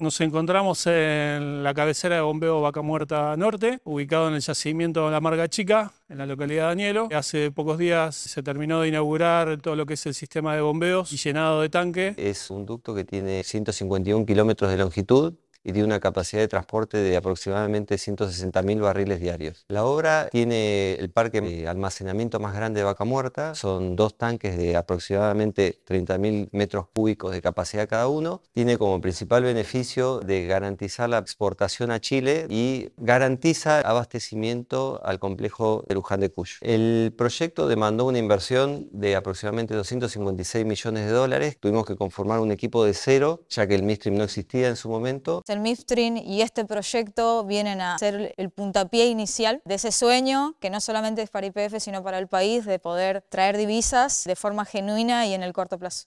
Nos encontramos en la cabecera de bombeo Vaca Muerta Norte, ubicado en el yacimiento de La Marga Chica, en la localidad de Danielo. Hace pocos días se terminó de inaugurar todo lo que es el sistema de bombeos y llenado de tanque. Es un ducto que tiene 151 kilómetros de longitud, y tiene una capacidad de transporte de aproximadamente 160.000 barriles diarios. La obra tiene el parque de almacenamiento más grande de Vaca Muerta, son dos tanques de aproximadamente 30.000 metros cúbicos de capacidad cada uno, tiene como principal beneficio de garantizar la exportación a Chile y garantiza abastecimiento al complejo de Luján de Cuyo. El proyecto demandó una inversión de aproximadamente 256 millones de dólares, tuvimos que conformar un equipo de cero, ya que el MISTRIM no existía en su momento, el MIFTRIN y este proyecto vienen a ser el puntapié inicial de ese sueño, que no solamente es para IPF, sino para el país, de poder traer divisas de forma genuina y en el corto plazo.